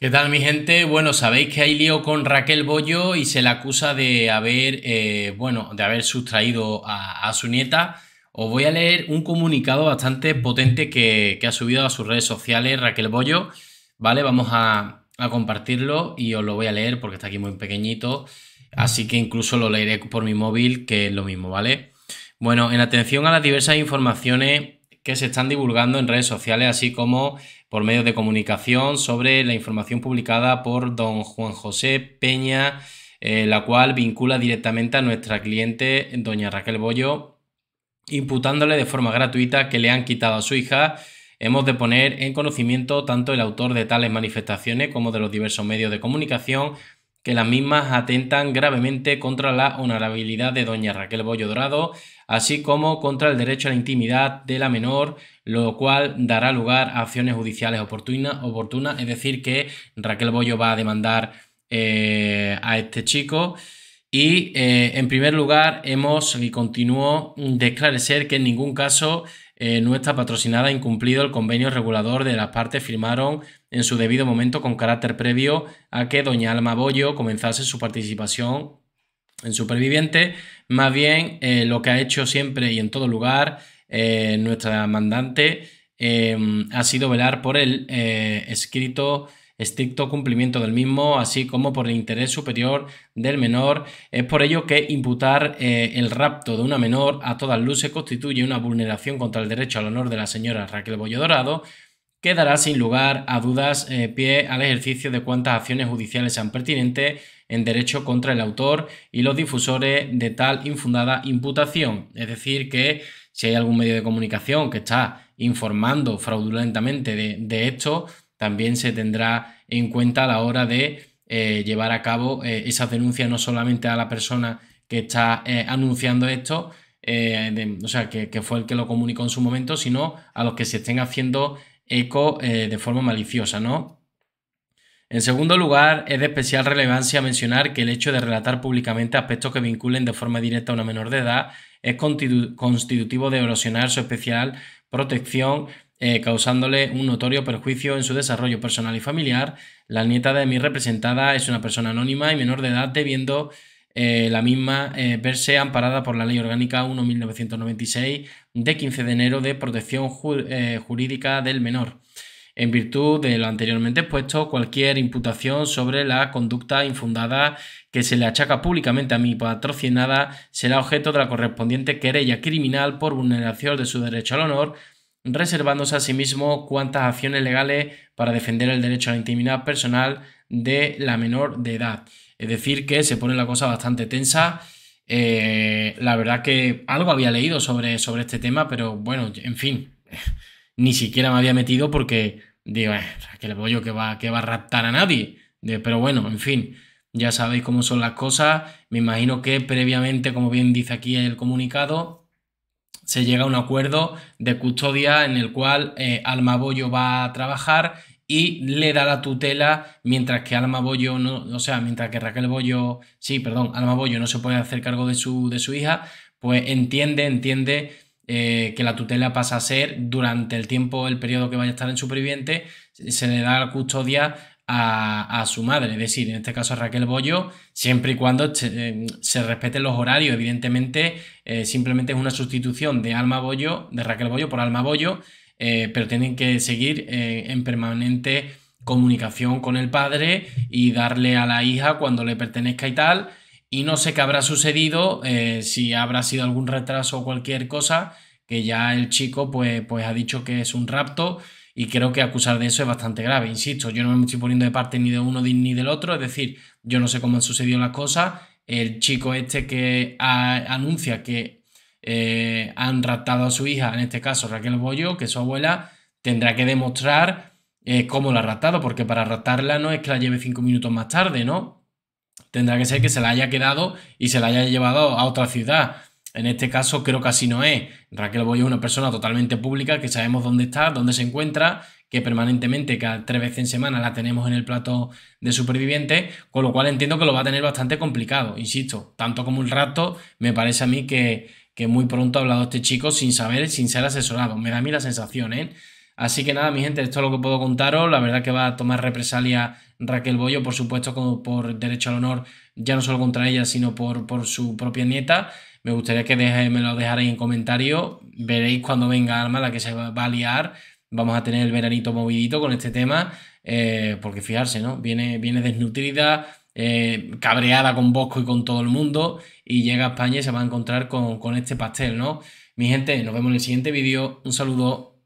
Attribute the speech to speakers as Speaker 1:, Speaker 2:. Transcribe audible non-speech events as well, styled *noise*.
Speaker 1: ¿Qué tal mi gente? Bueno, sabéis que hay lío con Raquel Bollo y se la acusa de haber, eh, bueno, de haber sustraído a, su nieta. Os voy a leer un comunicado bastante potente que, ha subido a sus redes sociales Raquel Bollo, ¿vale? Vamos a, a, compartirlo y os lo voy a leer porque está aquí muy pequeñito, así que incluso lo leeré por mi móvil, que es lo mismo, ¿vale? Bueno, en atención a las diversas informaciones que se están divulgando en redes sociales, así como por medios de comunicación sobre la información publicada por don Juan José Peña, eh, la cual vincula directamente a nuestra cliente, doña Raquel Bollo, imputándole de forma gratuita que le han quitado a su hija. Hemos de poner en conocimiento tanto el autor de tales manifestaciones como de los diversos medios de comunicación que las mismas atentan gravemente contra la honorabilidad de doña Raquel Bollo Dorado, así como contra el derecho a la intimidad de la menor, lo cual dará lugar a acciones judiciales oportunas, es decir, que Raquel Bollo va a demandar eh, a este chico. Y eh, en primer lugar, hemos y continuó de esclarecer que en ningún caso eh, nuestra patrocinada ha incumplido el convenio regulador de las partes firmaron en su debido momento con carácter previo a que doña Alma Bollo comenzase su participación en Superviviente. Más bien, eh, lo que ha hecho siempre y en todo lugar eh, nuestra mandante ha sido velar por el escrito estricto cumplimiento del mismo, así como por el interés superior del menor. Es por ello que imputar eh, el rapto de una menor a todas luces constituye una vulneración contra el derecho al honor de la señora Raquel Bollo Dorado, que dará sin lugar a dudas eh, pie al ejercicio de cuantas acciones judiciales sean pertinentes en derecho contra el autor y los difusores de tal infundada imputación. Es decir, que si hay algún medio de comunicación que está informando fraudulentamente de, de esto, también se tendrá en cuenta a la hora de eh, llevar a cabo eh, esas denuncias no solamente a la persona que está eh, anunciando esto, o sea, que, fue el que lo comunicó en su momento, sino a los que se estén haciendo eco de forma maliciosa, ¿no? En segundo lugar, es de especial relevancia mencionar que el hecho de relatar públicamente aspectos que vinculen de forma directa a una menor de edad es constitutivo de erosionar su especial protección eh, causándole un notorio perjuicio en su desarrollo personal y familiar. La nieta de mi representada es una persona anónima y menor de edad, debiendo eh, la misma eh, verse amparada por la Ley Orgánica 1.996 de 15 de enero de protección jurídica del menor. En virtud de lo anteriormente expuesto, cualquier imputación sobre la conducta infundada que se le achaca públicamente a mi patrocinada será objeto de la correspondiente querella criminal por vulneración de su derecho al honor reservándose a sí mismo cuantas acciones legales para defender el derecho a la intimidad personal de la menor de edad. Es decir, que se pone la cosa bastante tensa. Eh, la verdad que algo había leído sobre, sobre este tema, pero bueno, en fin, *laughs* ni siquiera me había metido porque digo, que le voy que va, que va a raptar a nadie. pero bueno, en fin, ya sabéis cómo son las cosas. Me imagino que previamente, como bien dice aquí el comunicado, se llega a un acuerdo de custodia en el cual eh, Alma Almabollo va a trabajar y le da la tutela mientras que Alma Bollo no, o sea, mientras que Raquel Bollo, sí, perdón, Alma no se puede hacer cargo de su, de su hija, pues entiende, entiende eh, que la tutela pasa a ser durante el tiempo, el periodo que vaya a estar en superviviente, se le da la custodia a, su madre, es decir, en este caso a Raquel Bollo, siempre y cuando se, eh, respeten los horarios. Evidentemente, eh, simplemente es una sustitución de Alma Bollo, de Raquel Bollo por Alma Bollo, eh, pero tienen que seguir en permanente comunicación con el padre y darle a la hija cuando le pertenezca y tal. Y no sé qué habrá sucedido, si habrá sido algún retraso o cualquier cosa, que ya el chico pues, pues ha dicho que es un rapto y creo que acusar de eso es bastante grave. Insisto, yo no me estoy poniendo de parte ni de uno ni del otro, es decir, yo no sé cómo han sucedido las cosas. El chico este que anuncia que eh, han raptado a su hija, en este caso Raquel Bollo, que su abuela, tendrá que demostrar eh, cómo la ha raptado, porque para raptarla no es que la lleve cinco minutos más tarde, ¿no? Tendrá que ser que se la haya quedado y se la haya llevado a otra ciudad en este caso creo que así no es. Raquel Boyo es una persona totalmente pública que sabemos dónde está, dónde se encuentra, que permanentemente, cada tres veces en semana la tenemos en el plato de superviviente con lo cual entiendo que lo va a tener bastante complicado, insisto, tanto como un rato, me parece a mí que, que muy pronto ha hablado este chico sin saber, sin ser asesorado, me da a mí la sensación, ¿eh? Así que nada, mi gente, esto es lo que puedo contaros. La verdad que va a tomar represalia Raquel Bollo, por supuesto, como por derecho al honor, ya no solo contra ella, sino por, por su propia nieta. Me gustaría que me lo dejarais en comentarios. Veréis cuando venga Alma la que se va a liar. Vamos a tener el veranito movidito con este tema. Eh, porque fijarse, ¿no? Viene, viene desnutrida, eh, cabreada con Bosco y con todo el mundo. Y llega a España y se va a encontrar con, con este pastel, ¿no? Mi gente, nos vemos en el siguiente vídeo. Un saludo.